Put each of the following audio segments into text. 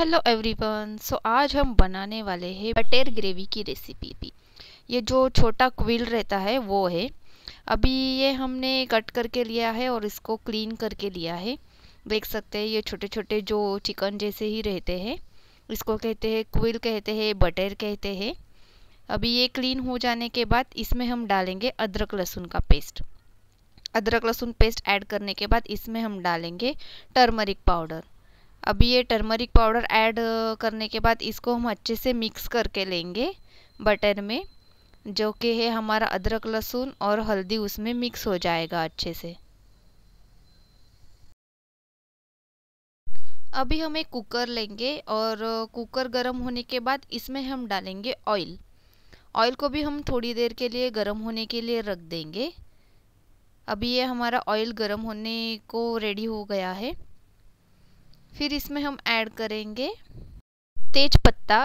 hello everyone so आज हम बनाने वाले हैं बटेर ग्रेवी की रेसिपी भी ये जो छोटा क्विल रहता है वो है अभी ये हमने कट करके लिया है और इसको क्लीन करके लिया है देख सकते हैं ये छोटे छोटे जो चिकन जैसे ही रहते हैं इसको कहते हैं क्विल कहते हैं बटेर कहते हैं अभी ये क्लीन हो जाने के बाद इसमें हम डालेंगे अदरक लहसुन का पेस्ट अदरक लहसुन पेस्ट ऐड करने के बाद इसमें हम डालेंगे टर्मरिक पाउडर अभी ये टर्मरिक पाउडर ऐड करने के बाद इसको हम अच्छे से मिक्स करके लेंगे बटर में जो कि है हमारा अदरक लहसुन और हल्दी उसमें मिक्स हो जाएगा अच्छे से अभी हम एक कुकर लेंगे और कुकर गर्म होने के बाद इसमें हम डालेंगे ऑयल ऑयल को भी हम थोड़ी देर के लिए गर्म होने के लिए रख देंगे अभी ये हमारा ऑयल गर्म होने को रेडी हो गया है फिर इसमें हम ऐड करेंगे तेज पत्ता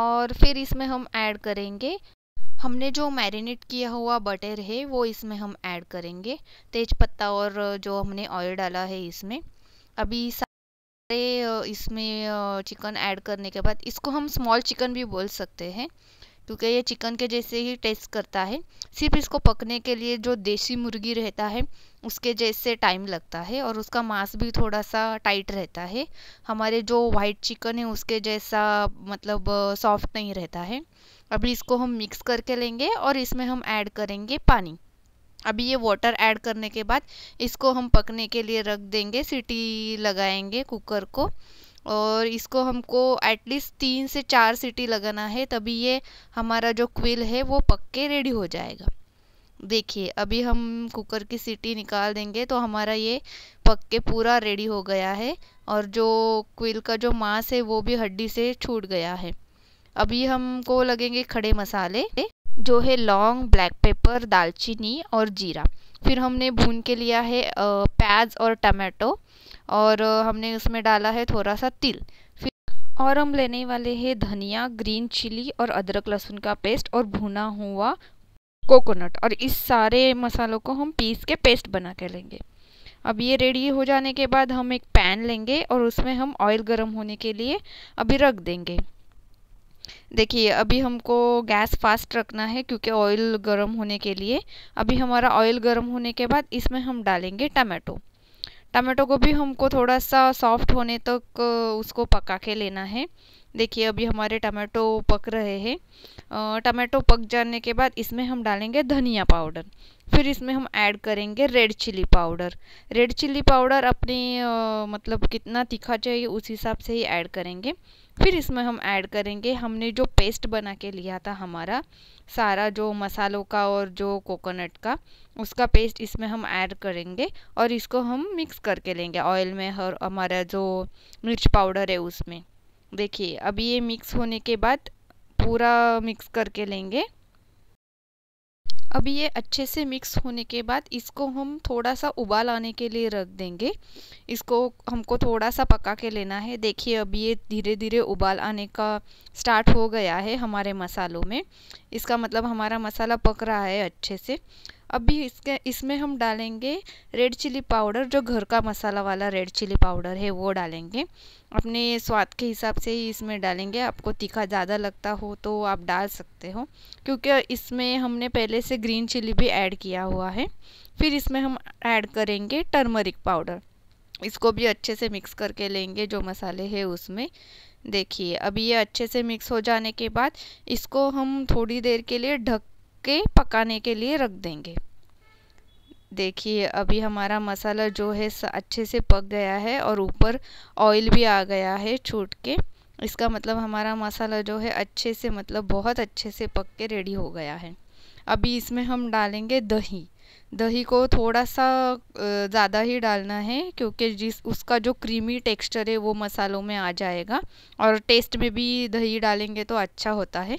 और फिर इसमें हम ऐड करेंगे हमने जो मैरिनेट किया हुआ बटर है वो इसमें हम ऐड करेंगे तेज पत्ता और जो हमने ऑयल डाला है इसमें अभी सारे इसमें चिकन ऐड करने के बाद इसको हम स्मॉल चिकन भी बोल सकते हैं क्योंकि ये चिकन के जैसे ही टेस्ट करता है सिर्फ इसको पकने के लिए जो देसी मुर्गी रहता है उसके जैसे टाइम लगता है और उसका मांस भी थोड़ा सा टाइट रहता है हमारे जो वाइट चिकन है उसके जैसा मतलब सॉफ्ट नहीं रहता है अभी इसको हम मिक्स करके लेंगे और इसमें हम ऐड करेंगे पानी अभी ये वाटर ऐड करने के बाद इसको हम पकने के लिए रख देंगे सीटी लगाएंगे कुकर को और इसको हमको एटलीस्ट तीन से चार सीटी लगाना है तभी ये हमारा जो क्विल है वो पक्के रेडी हो जाएगा देखिए अभी हम कुकर की सीटी निकाल देंगे तो हमारा ये पक्के पूरा रेडी हो गया है और जो क्विल का जो मांस है वो भी हड्डी से छूट गया है अभी हमको लगेंगे खड़े मसाले जो है लौंग ब्लैक पेपर दालचीनी और जीरा फिर हमने भून के लिया है प्याज और टमाटो और हमने उसमें डाला है थोड़ा सा तिल फिर और हम लेने वाले हैं धनिया ग्रीन चिली और अदरक लहसुन का पेस्ट और भुना हुआ कोकोनट और इस सारे मसालों को हम पीस के पेस्ट बना के लेंगे अब ये रेडी हो जाने के बाद हम एक पैन लेंगे और उसमें हम ऑयल गर्म होने के लिए अभी रख देंगे देखिए अभी हमको गैस फास्ट रखना है क्योंकि ऑयल गर्म होने के लिए अभी हमारा ऑयल गर्म होने के बाद इसमें हम डालेंगे टमाटो टमाटो को भी हमको थोड़ा सा सॉफ्ट होने तक उसको पका के लेना है देखिए अभी हमारे टमाटो पक रहे हैं टमाटो पक जाने के बाद इसमें हम डालेंगे धनिया पाउडर फिर इसमें हम ऐड करेंगे red chilli powder red chilli powder अपनी मतलब कितना तीखा चाहिए उस हिसाब से ही ऐड करेंगे फिर इसमें हम ऐड करेंगे हमने जो पेस्ट बना के लिया था हमारा सारा जो मसालों का और जो कोकोनट का उसका पेस्ट इसमें हम ऐड करेंगे और इसको हम मिक्स करके लेंगे ऑयल में और हमारा जो मिर्च पाउडर है उसमें देखिए अभी ये मिक्स होने के बाद पूरा मिक्स करके लेंगे अब ये अच्छे से मिक्स होने के बाद इसको हम थोड़ा सा उबाल आने के लिए रख देंगे इसको हमको थोड़ा सा पका के लेना है देखिए अब ये धीरे धीरे उबाल आने का स्टार्ट हो गया है हमारे मसालों में इसका मतलब हमारा मसाला पक रहा है अच्छे से अभी इसके इसमें हम डालेंगे रेड चिली पाउडर जो घर का मसाला वाला रेड चिली पाउडर है वो डालेंगे अपने स्वाद के हिसाब से ही इसमें डालेंगे आपको तीखा ज़्यादा लगता हो तो आप डाल सकते हो क्योंकि इसमें हमने पहले से ग्रीन चिली भी ऐड किया हुआ है फिर इसमें हम ऐड करेंगे टर्मरिक पाउडर इसको भी अच्छे से मिक्स करके लेंगे जो मसाले हैं उसमें देखिए अभी ये अच्छे से मिक्स हो जाने के बाद इसको हम थोड़ी देर के लिए ढक के पकाने के लिए रख देंगे देखिए अभी हमारा मसाला जो है अच्छे से पक गया है और ऊपर ऑयल भी आ गया है छूट के इसका मतलब हमारा मसाला जो है अच्छे से मतलब बहुत अच्छे से पक के रेडी हो गया है अभी इसमें हम डालेंगे दही दही को थोड़ा सा ज़्यादा ही डालना है क्योंकि जिस उसका जो क्रीमी टेक्सचर है वो मसालों में आ जाएगा और टेस्ट में भी दही डालेंगे तो अच्छा होता है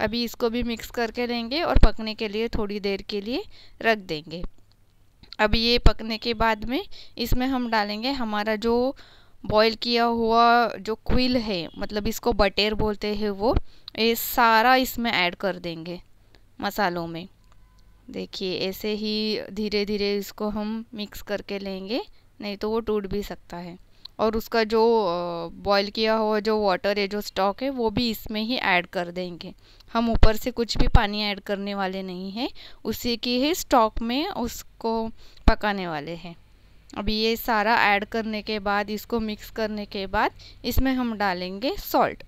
अभी इसको भी मिक्स करके लेंगे और पकने के लिए थोड़ी देर के लिए रख देंगे अब ये पकने के बाद में इसमें हम डालेंगे हमारा जो बॉईल किया हुआ जो क्विल है मतलब इसको बटेर बोलते हैं वो ये सारा इसमें ऐड कर देंगे मसालों में देखिए ऐसे ही धीरे धीरे इसको हम मिक्स करके लेंगे नहीं तो वो टूट भी सकता है और उसका जो बॉईल किया हुआ जो वाटर है जो स्टॉक है वो भी इसमें ही ऐड कर देंगे हम ऊपर से कुछ भी पानी ऐड करने वाले नहीं हैं उसी के ही स्टॉक में उसको पकाने वाले हैं अब ये सारा ऐड करने के बाद इसको मिक्स करने के बाद इसमें हम डालेंगे सॉल्ट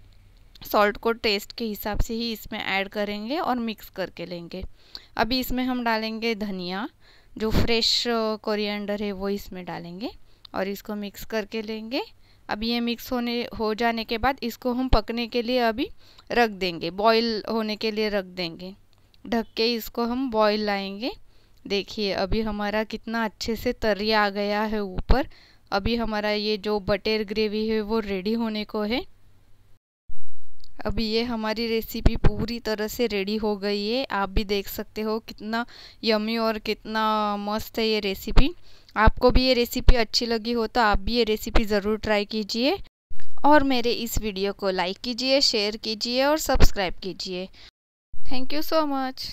सॉल्ट को टेस्ट के हिसाब से ही इसमें ऐड करेंगे और मिक्स करके लेंगे अभी इसमें हम डालेंगे धनिया जो फ्रेश कोरिएंडर है वो इसमें डालेंगे और इसको मिक्स करके लेंगे अब ये मिक्स होने हो जाने के बाद इसको हम पकने के लिए अभी रख देंगे बॉईल होने के लिए रख देंगे ढक के इसको हम बॉईल लाएंगे देखिए अभी हमारा कितना अच्छे से तरी आ गया है ऊपर अभी हमारा ये जो बटर ग्रेवी है वो रेडी होने को है अभी ये हमारी रेसिपी पूरी तरह से रेडी हो गई है आप भी देख सकते हो कितना यमी और कितना मस्त है ये रेसिपी आपको भी ये रेसिपी अच्छी लगी हो तो आप भी ये रेसिपी ज़रूर ट्राई कीजिए और मेरे इस वीडियो को लाइक कीजिए शेयर कीजिए और सब्सक्राइब कीजिए थैंक यू सो मच